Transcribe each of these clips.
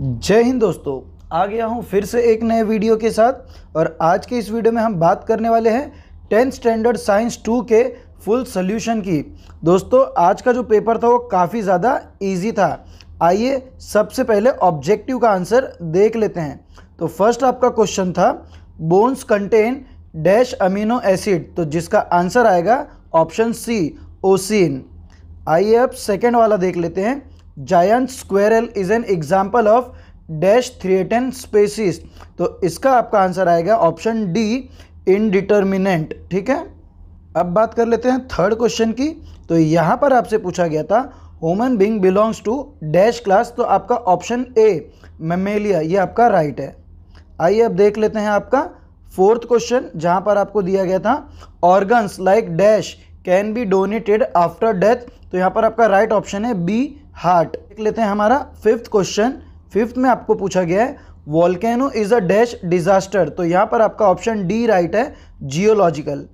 जय हिंद दोस्तों आ गया हूँ फिर से एक नए वीडियो के साथ और आज के इस वीडियो में हम बात करने वाले हैं टेंथ स्टैंडर्ड साइंस टू के फुल सोल्यूशन की दोस्तों आज का जो पेपर था वो काफ़ी ज़्यादा इजी था आइए सबसे पहले ऑब्जेक्टिव का आंसर देख लेते हैं तो फर्स्ट आपका क्वेश्चन था bones contain dash amino acid तो जिसका आंसर आएगा ऑप्शन सी ओसिन आइए अब सेकेंड वाला देख लेते हैं giant squirrel is an example of dash threatened species तो इसका आपका आंसर आएगा ऑप्शन डी इनडिटर्मिनेंट ठीक है अब बात कर लेते हैं थर्ड क्वेश्चन की तो यहाँ पर आपसे पूछा गया था human being belongs to dash class तो आपका ऑप्शन ए मेमेलिया ये आपका राइट है आइए अब देख लेते हैं आपका फोर्थ क्वेश्चन जहाँ पर आपको दिया गया था organs like dash can be donated after death तो यहाँ पर आपका राइट right ऑप्शन है बी हार्ट देख लेते हैं हमारा फिफ्थ क्वेश्चन फिफ्थ में आपको पूछा गया है volcano is a dash disaster तो यहाँ पर आपका ऑप्शन डी राइट है जियोलॉजिकल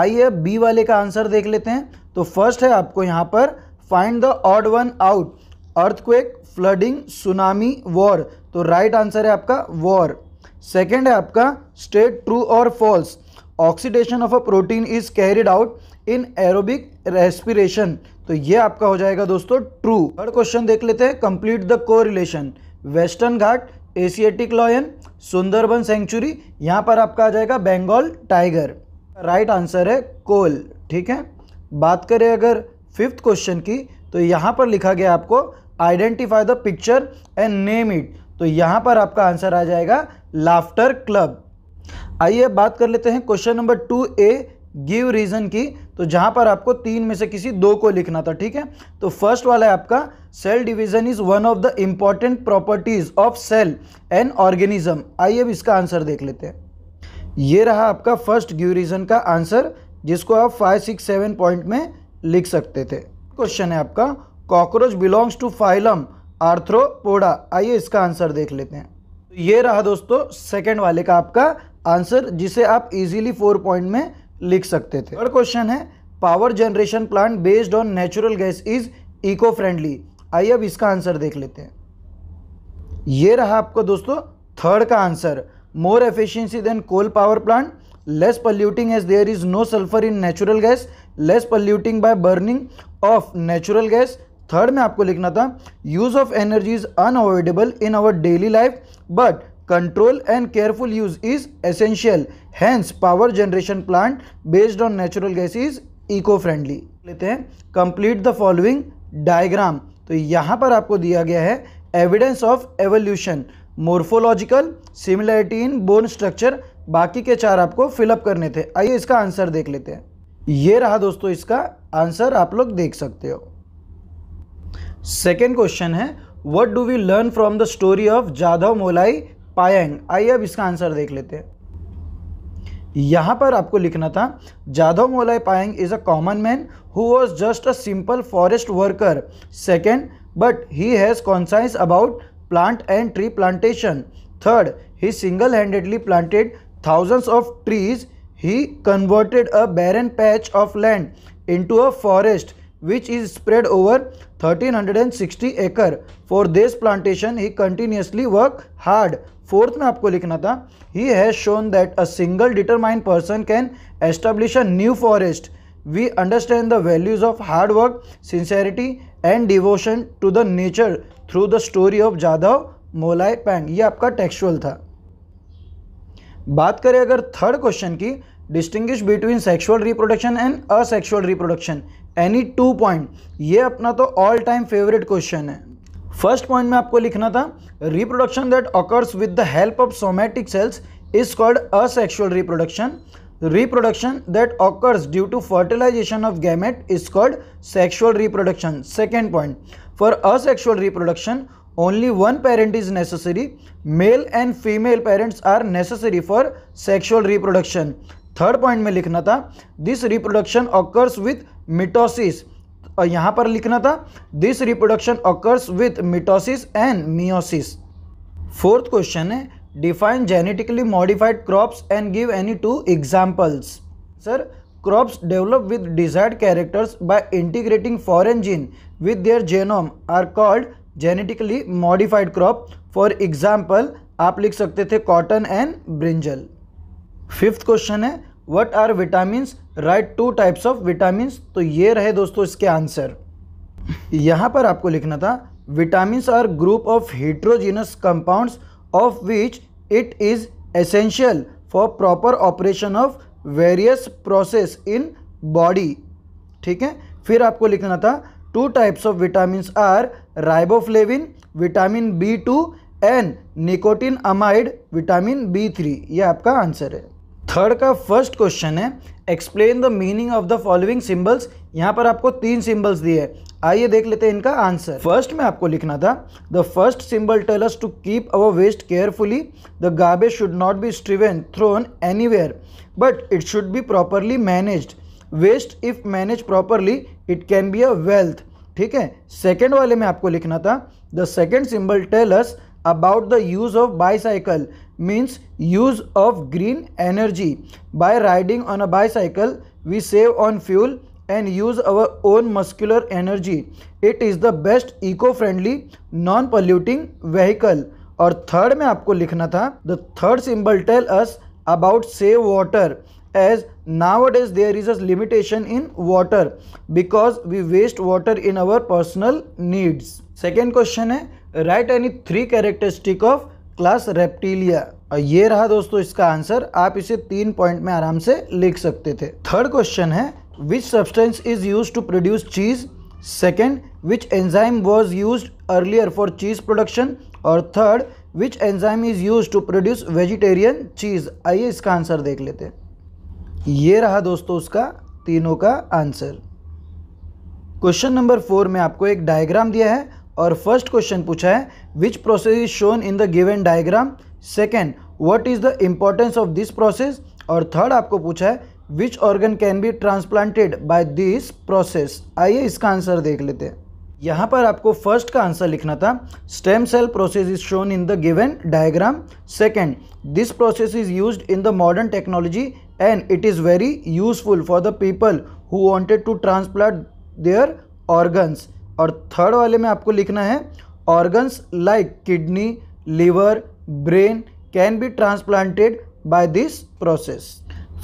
आइए बी वाले का आंसर देख लेते हैं तो फर्स्ट है आपको यहाँ पर find the odd one out earthquake flooding tsunami war तो राइट right आंसर है आपका वॉर सेकेंड है आपका स्टेट ट्रू और false oxidation of a protein is carried out in aerobic respiration तो ये आपका हो जाएगा दोस्तों ट्रू थर्ड क्वेश्चन देख लेते हैं कंप्लीट द को western Ghat Asiatic lion Sundarban sanctuary यहाँ पर आपका आ जाएगा बंगाल टाइगर राइट आंसर है कोल ठीक है बात करें अगर फिफ्थ क्वेश्चन की तो यहाँ पर लिखा गया आपको identify the picture and name it तो यहाँ पर आपका आंसर आ जाएगा लाफ्टर क्लब आइए बात कर लेते हैं question number two A give reason की तो जहां पर आपको तीन में से किसी दो को लिखना था ठीक है तो फर्स्ट वाला है आपका cell division is one of the important properties of cell and organism आइए अब इसका आंसर देख लेते हैं ये रहा आपका फर्स्ट गिव रीजन का आंसर जिसको आप फाइव सिक्स सेवन पॉइंट में लिख सकते थे क्वेश्चन है आपका cockroach belongs to phylum Arthropoda आइए इसका आंसर देख लेते हैं तो ये रहा दोस्तों सेकंड वाले का आपका आंसर जिसे आप इजीली फोर पॉइंट में लिख सकते थे थर्ड क्वेश्चन है power generation plant based on natural gas is eco friendly आइए अब इसका आंसर देख लेते हैं ये रहा आपको दोस्तों थर्ड का answer more efficiency than coal power plant less polluting as there is no sulphur in natural gas less polluting by burning of natural gas third में आपको लिखना था use of energy is unavoidable in our daily life but Control and careful use is essential. Hence, power generation plant based on natural gas is eco-friendly. लेते हैं complete the following diagram. तो यहाँ पर आपको दिया गया है evidence of evolution, morphological, similarity in bone structure. बाकी के चार आपको फिलअप करने थे आइए इसका आंसर देख लेते हैं ये रहा दोस्तों इसका आंसर आप लोग देख सकते हो सेकेंड क्वेश्चन है what do we learn from the story of Jadav Molai Payeng आइए अब इसका आंसर देख लेते हैं यहाँ पर आपको लिखना था Jadav Molai Payeng is a common man who was just a simple forest worker second but he has conscience about plant and tree plantation third he single handedly planted thousands of trees he converted a barren patch of land into a forest which is spread over thirteen hundred and sixty acre for this plantation he continuously work hard fourth में आपको लिखना था he has shown that a single determined person can establish a new forest we understand the values of hard work sincerity and devotion to the nature through the story of Jadav Molai Payeng ये आपका textual था बात करें अगर third question की distinguish between sexual reproduction and asexual reproduction any two point ये अपना तो ऑल टाइम फेवरेट क्वेश्चन है फर्स्ट पॉइंट में आपको लिखना था reproduction that occurs with the help of somatic cells is called asexual reproduction reproduction that occurs due to fertilization of gamete is called sexual reproduction second point for asexual reproduction only one parent is necessary male and female parents are necessary for sexual reproduction third point में लिखना था this reproduction occurs with mitosis और यहाँ पर लिखना था this reproduction occurs with mitosis and meiosis fourth question है define genetically modified crops and give any two examples sir crops develop with desired characters by integrating foreign gene with their genome are called genetically modified crop for example आप लिख सकते थे cotton and brinjal fifth question है what are vitamins write two types of vitamin तो ये रहे दोस्तों इसके आंसर यहाँ पर आपको लिखना था vitamin are group of heterogeneous compounds of which it is essential for proper operation of various process in body ठीक है फिर आपको लिखना था two types of vitamin are riboflavin vitamin B two and nicotinamide vitamin B three ये आपका answer है third का फर्स्ट क्वेश्चन है explain the meaning of the following symbols यहाँ पर आपको तीन सिंबल्स दिए आइए देख लेते हैं इनका आंसर फर्स्ट में आपको लिखना था the first symbol tells to keep our waste carefully the garbage should not be strewn thrown anywhere but it should be properly managed waste if manage properly it can be a wealth ठीक है second वाले में आपको लिखना था the second symbol tells about the use of bicycle means use of green energy by riding on a bicycle we save on fuel and use our own muscular energy it is the best eco friendly non polluting vehicle और third में आपको लिखना था the third symbol tell us about save water as now it is there is a limitation in water because we waste water in our personal needs second question है write any three characteristic of class Reptilia और ये रहा दोस्तों इसका answer आप इसे तीन point में आराम से लिख सकते थे थर्ड क्वेश्चन है which substance is use to produce cheese second which enzyme was use earlier for cheese production और third which enzyme is use to produce vegetarian cheese आइए इसका आंसर देख लेते ये रहा दोस्तों उसका तीनों का आंसर क्वेश्चन नंबर फोर में आपको एक डायग्राम दिया है और फर्स्ट क्वेश्चन पूछा है which process is shown in the given diagram second what is the importance of this process और थर्ड आपको पूछा है which organ can be transplanted by this process आइए इसका आंसर देख लेते हैं यहाँ पर आपको फर्स्ट का आंसर लिखना था stem cell process is shown in the given diagram second this process is use in the modern technology and it is very useful for the people who wanted to transplant their organs और third वाले में आपको लिखना है organs like kidney liver brain can be transplanted by this process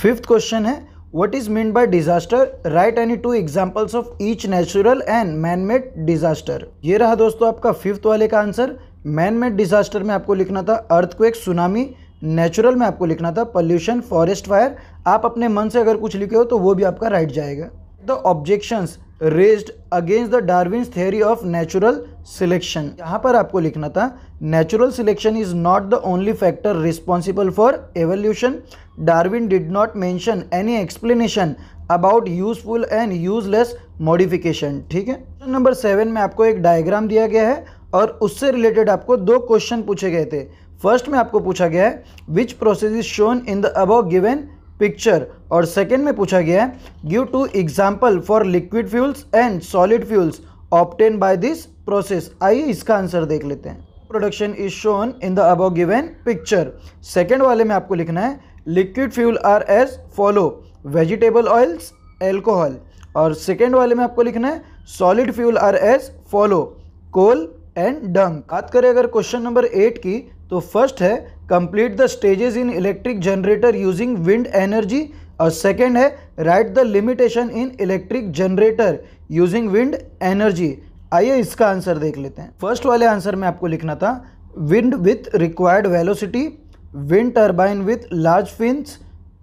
fifth question है what is mean by disaster write any two examples of each natural and man made disaster ये रहा दोस्तों आपका फिफ्थ वाले का आंसर मैन मेड डिजास्टर में आपको लिखना था अर्थ को एक सुनामी नेचुरल में आपको लिखना था पॉल्यूशन फॉरेस्ट फायर आप अपने मन से अगर कुछ लिखे हो तो वो भी आपका राइट जाएगा the objections raised against the Darwin theory of natural selection यहाँ पर आपको लिखना था natural selection is not the only factor responsible for evolution Darwin did not mention any explanation about useful and useless modification ठीक है question number seven में आपको एक डायग्राम दिया गया है और उससे रिलेटेड आपको दो क्वेश्चन पूछे गए थे फर्स्ट में आपको पूछा गया है which process is shown in the above given picture और सेकेंड में पूछा गया है give two example for liquid fuels and solid fuels obtain by this process आइए इसका आंसर देख लेते हैं production is shown in the above given picture second वाले में आपको लिखना है liquid fuel are as follow vegetable oils alcohol और सेकेंड वाले में आपको लिखना है solid fuel are as follow coal and dung बात करें अगर क्वेश्चन नंबर एट की तो फर्स्ट है complete the stages in electric generator using wind energy और सेकेंड है write the limitation in electric generator using wind energy आइए इसका आंसर देख लेते हैं फर्स्ट वाले आंसर में आपको लिखना था wind with required velocity wind turbine with large fins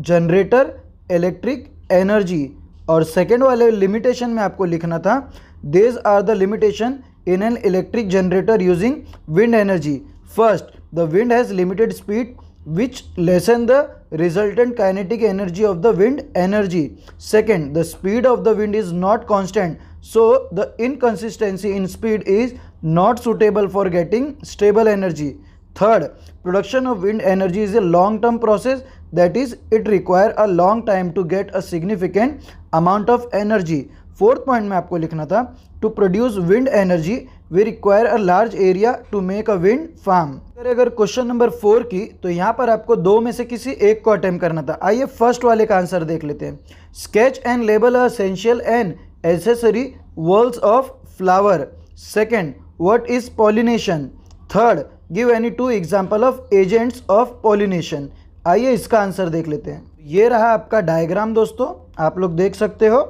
generator electric energy और सेकेंड वाले लिमिटेशन में आपको लिखना था these are the limitation in an electric generator using wind energy. First, the wind has limited speed which lessen the resultant kinetic energy of the wind energy. Second, the speed of the wind is not constant. So, the inconsistency in speed is not suitable for getting stable energy. Third, production of wind energy is a long-term process that is it require a long time to get a significant amount of energy. Fourth point में आपको लिखना था to produce wind energy we require a large area to make a wind farm अगर अगर question number four की तो यहाँ पर आपको दो में से किसी एक को अटैम्प करना था आइए फर्स्ट वाले का आंसर देख लेते हैं sketch and label essential and accessory whorls of flower second what is pollination third give any two example of agents of pollination आइए इसका आंसर देख लेते हैं ये रहा आपका डायग्राम दोस्तों आप लोग देख सकते हो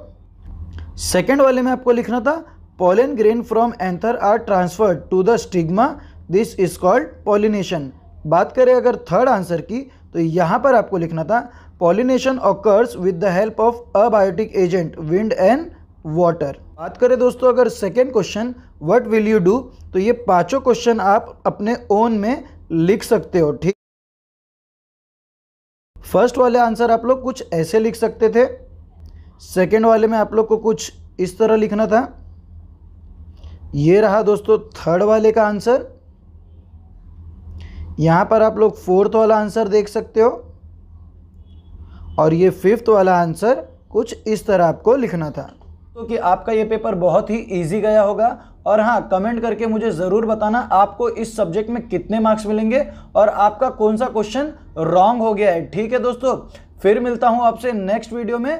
सेकेंड वाले में आपको लिखना था pollen grain from anther are transferred to the stigma this is called pollination बात करें अगर थर्ड आंसर की तो यहाँ पर आपको लिखना था pollination occurs with the help of abiotic agent wind and water बात करें दोस्तों अगर second question what will you do तो ये पांचों क्वेश्चन आप अपने ओन में लिख सकते हो ठीक फर्स्ट वाले आंसर आप लोग कुछ ऐसे लिख सकते थे सेकेंड वाले में आप लोग को कुछ इस तरह लिखना था ये रहा दोस्तों थर्ड वाले का आंसर यहाँ पर आप लोग फोर्थ वाला आंसर देख सकते हो और ये फिफ्थ वाला आंसर कुछ इस तरह आपको लिखना था तो कि आपका ये पेपर बहुत ही इजी गया होगा और हाँ कमेंट करके मुझे ज़रूर बताना आपको इस सब्जेक्ट में कितने मार्क्स मिलेंगे और आपका कौन सा क्वेश्चन रॉन्ग हो गया है ठीक है दोस्तों फिर मिलता हूँ आपसे नेक्स्ट वीडियो में